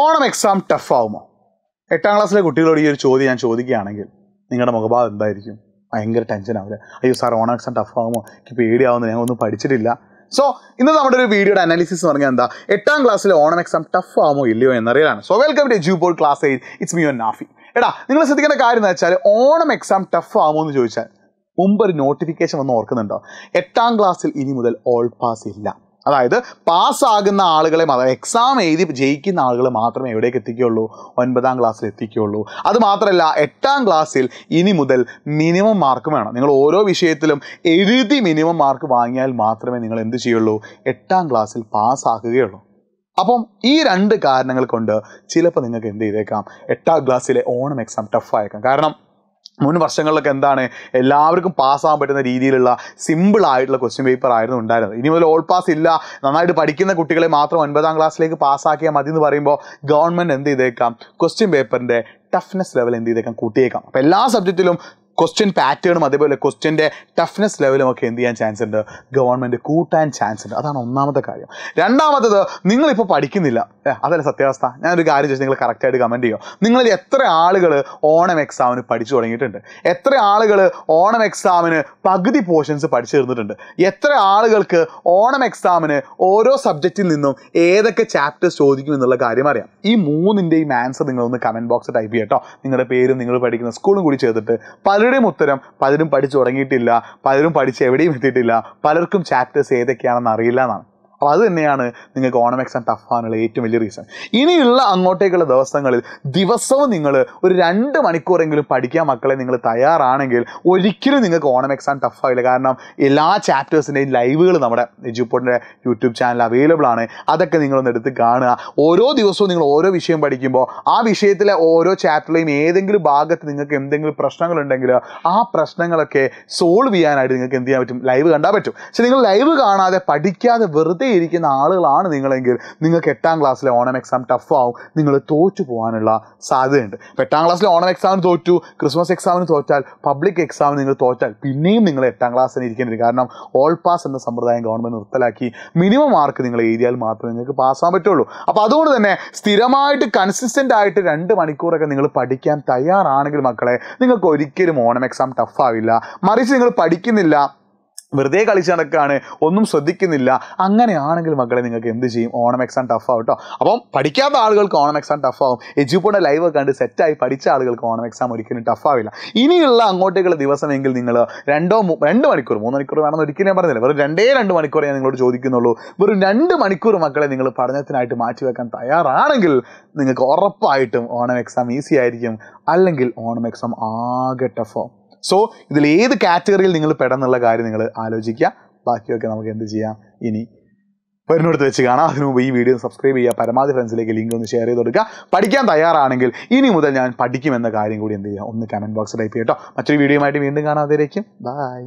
Onam exam tough ആവുമോ എട്ടാം ക്ലാസ്സിലെ കുട്ടികളോട് ഈ ഒരു ചോദ്യം ഞാൻ ചോദിക്കുകയാണെങ്കിൽ നിങ്ങളുടെ മുഖഭാവം എന്തായിരിക്കും ഭയങ്കര ടെൻഷൻ ആവില്ല അയ്യോ സാർ ഓണം എക്സാം ടഫ് ആവുമോ എനിക്ക് പേടിയാവുന്നു ഞാൻ ഒന്നും പഠിച്ചിട്ടില്ല സോ ഇന്ന് നമ്മുടെ ഒരു വീഡിയോയുടെ അനാലിസിസ് എന്ന് പറഞ്ഞാൽ എന്താ എട്ടാം ക്ലാസ്സിലെ ഓണം എക്സാം ടഫ് ആവുമോ ഇല്ലയോ എന്നറിയാനാണ് സോ വെൽക്കം ടു ജൂ ബോൾ ക്ലാസ് എയ്റ്റ് ഇറ്റ്സ് മിയോ നാഫി എടാ നിങ്ങൾ ശ്രദ്ധിക്കേണ്ട കാര്യം എന്ന് വെച്ചാൽ ഓണം എക്സാം ടഫ് ആവുമോ എന്ന് ചോദിച്ചാൽ മുമ്പ് ഒരു നോട്ടിഫിക്കേഷൻ വന്ന് ഓർക്കുന്നുണ്ടോ എട്ടാം ക്ലാസ്സിൽ ഇനി മുതൽ ഓൾ പാസ് ഇല്ല അതായത് പാസ്സാകുന്ന ആളുകളെ മാത്രം എക്സാം എഴുതി ജയിക്കുന്ന ആളുകൾ മാത്രമേ എവിടേക്ക് എത്തിക്കുകയുള്ളൂ ഒൻപതാം ക്ലാസ്സിൽ എത്തിക്കുകയുള്ളൂ അത് മാത്രമല്ല എട്ടാം ക്ലാസ്സിൽ ഇനി മുതൽ മിനിമം മാർക്ക് വേണം നിങ്ങൾ ഓരോ വിഷയത്തിലും എഴുതി മിനിമം മാർക്ക് വാങ്ങിയാൽ മാത്രമേ നിങ്ങൾ എന്ത് ചെയ്യുള്ളൂ എട്ടാം ക്ലാസ്സിൽ പാസ്സാക്കുകയുള്ളൂ അപ്പം ഈ രണ്ട് കാരണങ്ങൾ കൊണ്ട് ചിലപ്പോൾ നിങ്ങൾക്ക് എന്ത് ചെയ്തേക്കാം എട്ടാം ക്ലാസ്സിലെ ഓണം എക്സാം ടഫായേക്കാം കാരണം മുൻ വർഷങ്ങളിലൊക്കെ എന്താണ് എല്ലാവർക്കും പാസ്സാകാൻ പറ്റുന്ന രീതിയിലുള്ള സിമ്പിൾ ആയിട്ടുള്ള ക്വസ്റ്റ്യൻ പേപ്പർ ആയിരുന്നു ഉണ്ടായിരുന്നത് ഇനി മുതൽ ഓൾ പാസ് ഇല്ല നന്നായിട്ട് പഠിക്കുന്ന കുട്ടികളെ മാത്രം ഒൻപതാം ക്ലാസ്സിലേക്ക് പാസ്സാക്കിയാൽ മതി എന്ന് പറയുമ്പോൾ ഗവൺമെൻറ് എന്ത് ചെയ്തേക്കാം ക്വസ്റ്റ്യൻ പേപ്പറിൻ്റെ ടഫ്നെസ് ലെവൽ എന്ത് ചെയ്തേക്കാം കൂട്ടിയേക്കാം അപ്പോൾ എല്ലാ സബ്ജക്റ്റിലും ക്വസ്റ്റ്യൻ പാറ്റേണും അതേപോലെ ക്വസ്റ്റ്യൻ്റെ ടഫ്നെസ് ലെവലും ഒക്കെ എന്ത് ചെയ്യാൻ ചാൻസ് ഉണ്ട് ഗവൺമെൻറ് കൂട്ടാൻ ചാൻസ് ഉണ്ട് അതാണ് ഒന്നാമത്തെ കാര്യം രണ്ടാമത്തത് നിങ്ങളിപ്പോൾ പഠിക്കുന്നില്ല അതല്ല സത്യാവസ്ഥ ഞാനൊരു കാര്യം ചോദിച്ചാൽ നിങ്ങൾ കറക്റ്റായിട്ട് കമൻറ്റ് ചെയ്യുമോ നിങ്ങളിൽ എത്ര ആളുകൾ ഓണം എക്സാമിന് പഠിച്ചു തുടങ്ങിയിട്ടുണ്ട് എത്ര ആളുകൾ ഓണം എക്സാമിന് പകുതി പോർഷൻസ് പഠിച്ചു തീർന്നിട്ടുണ്ട് എത്ര ആളുകൾക്ക് ഓണം എക്സാമിന് ഓരോ സബ്ജക്റ്റിൽ നിന്നും ഏതൊക്കെ ചാപ്റ്റേഴ്സ് ചോദിക്കും എന്നുള്ള കാര്യം അറിയാം ഈ മൂന്നിൻ്റെയും ആൻസർ നിങ്ങളൊന്ന് കമൻറ്റ് ബോക്സ് ടൈപ്പ് ചെയ്യട്ടോ നിങ്ങളുടെ പേരും നിങ്ങൾ പഠിക്കുന്ന സ്കൂളും കൂടി ചേർത്തിട്ട് പല പലരുടെയും ഉത്തരം പലരും പഠിച്ചു തുടങ്ങിയിട്ടില്ല പലരും പഠിച്ച് എവിടെയും എത്തിയിട്ടില്ല പലർക്കും ചാപ്റ്റേഴ്സ് ഏതൊക്കെയാണെന്ന് അറിയില്ല എന്നാണ് അപ്പോൾ അത് തന്നെയാണ് നിങ്ങൾക്ക് ഓണം എക്സാം ടഫാനുള്ള ഏറ്റവും വലിയ റീസൺ ഇനിയുള്ള അങ്ങോട്ടേക്കുള്ള ദിവസങ്ങളിൽ ദിവസവും നിങ്ങൾ ഒരു രണ്ട് മണിക്കൂറെങ്കിലും പഠിക്കാൻ മക്കളെ നിങ്ങൾ തയ്യാറാണെങ്കിൽ ഒരിക്കലും നിങ്ങൾക്ക് ഓണം എക്സാം ടഫായില്ല കാരണം എല്ലാ ചാപ്റ്റേഴ്സിൻ്റെയും ലൈവുകൾ നമ്മുടെ എജുപോട്ടിൻ്റെ യൂട്യൂബ് ചാനൽ അവൈലബിൾ ആണ് അതൊക്കെ നിങ്ങളൊന്ന് എടുത്ത് കാണുക ഓരോ ദിവസവും നിങ്ങൾ ഓരോ വിഷയം പഠിക്കുമ്പോൾ ആ വിഷയത്തിലെ ഓരോ ചാപ്റ്ററിലെയും ഏതെങ്കിലും ഭാഗത്ത് നിങ്ങൾക്ക് എന്തെങ്കിലും പ്രശ്നങ്ങളുണ്ടെങ്കിൽ ആ പ്രശ്നങ്ങളൊക്കെ സോൾവ് ചെയ്യാനായിട്ട് നിങ്ങൾക്ക് എന്ത് ചെയ്യാൻ പറ്റും ലൈവ് കണ്ടാൽ പറ്റും പക്ഷെ നിങ്ങൾ ലൈവ് കാണാതെ പഠിക്കാതെ വെറുതെ ഇരിക്കുന്ന ആളുകളാണ് നിങ്ങളെങ്കിൽ നിങ്ങൾക്ക് എട്ടാം ക്ലാസ്സിലെ ഓണം എക്സാം ടഫ് ആവും നിങ്ങൾ തോറ്റു പോകാനുള്ള സാധ്യതയുണ്ട് അപ്പോൾ എട്ടാം ക്ലാസ്സിലെ ഓണം എക്സാമിന് തോറ്റു ക്രിസ്മസ് എക്സാമിന് തോറ്റാൽ പബ്ലിക് എക്സാമിന് നിങ്ങൾ തോറ്റാൽ പിന്നെയും നിങ്ങൾ എട്ടാം ക്ലാസ്സിന് ഇരിക്കേണ്ടി കാരണം ഓൾ പാസ് എന്ന സമ്പ്രദായം ഗവൺമെൻറ് നിർത്തലാക്കി മിനിമം മാർക്ക് നിങ്ങൾ എഴുതിയാൽ മാത്രമേ നിങ്ങൾക്ക് പാസ്സാൻ പറ്റുള്ളൂ അപ്പോൾ അതുകൊണ്ട് തന്നെ സ്ഥിരമായിട്ട് കൺസിസ്റ്റൻ്റ് ആയിട്ട് രണ്ട് മണിക്കൂറൊക്കെ നിങ്ങൾ പഠിക്കാൻ തയ്യാറാണെങ്കിൽ മക്കളെ നിങ്ങൾക്ക് ഒരിക്കലും ഓണം എക്സാം ടഫ് ആവില്ല മറിച്ച് നിങ്ങൾ പഠിക്കുന്നില്ല വെറുതെ കളിച്ച് നടക്കുകയാണ് ഒന്നും ശ്രദ്ധിക്കുന്നില്ല അങ്ങനെയാണെങ്കിൽ മക്കളെ നിങ്ങൾക്ക് എന്ത് ചെയ്യും ഓണം എക്സാം ടഫ് ആവും കേട്ടോ അപ്പം പഠിക്കാത്ത ആളുകൾക്ക് ഓണം എക്സാം ടഫ് ആവും എജുപോടെ ലൈവ് കണ്ട് സെറ്റായി പഠിച്ച ആളുകൾക്ക് ഓണം എക്സാം ഒരിക്കലും ടഫ് ആവില്ല ഇനിയുള്ള അങ്ങോട്ടേക്കുള്ള ദിവസമെങ്കിൽ നിങ്ങൾ രണ്ടോ രണ്ട് മണിക്കൂർ മൂന്ന് മണിക്കൂർ വേണമെന്ന് ഒരിക്കലും ഞാൻ പറഞ്ഞില്ല വെറും രണ്ടേ രണ്ട് മണിക്കൂർ ഞാൻ നിങ്ങളോട് ചോദിക്കുന്നുള്ളൂ വെറും രണ്ട് മണിക്കൂർ മക്കളെ നിങ്ങൾ പഠനത്തിനായിട്ട് മാറ്റി വെക്കാൻ തയ്യാറാണെങ്കിൽ നിങ്ങൾക്ക് ഉറപ്പായിട്ടും ഓണം എക്സാം ഈസി ആയിരിക്കും അല്ലെങ്കിൽ ഓണം എക്സാം ആകെ ടഫാവും സോ ഇതിൽ ഏത് കാറ്റഗറിയിൽ നിങ്ങൾ പെടുന്നുള്ള കാര്യം നിങ്ങൾ ആലോചിക്കുക ബാക്കിയൊക്കെ നമുക്ക് എന്ത് ചെയ്യാം ഇനി വരുന്നിടത്ത് വെച്ച് കാണാം അതിനു മുമ്പ് ഈ വീഡിയോ സബ്സ്ക്രൈബ് ചെയ്യുക പരമാവധി ഫ്രണ്ട്സിലേക്ക് ലിങ്ക് ഒന്ന് ഷെയർ ചെയ്ത് കൊടുക്കുക പഠിക്കാൻ തയ്യാറാണെങ്കിൽ ഇനി മുതൽ ഞാൻ പഠിക്കുമെന്ന കാര്യം കൂടി എന്ത് ചെയ്യുക ഒന്ന് കമൻറ്റ് ബോക്സ് ടൈപ്പ് ചെയ്യട്ടോ മറ്റൊരു വീഡിയോ വീണ്ടും കാണാം അതിലേക്കും ബൈ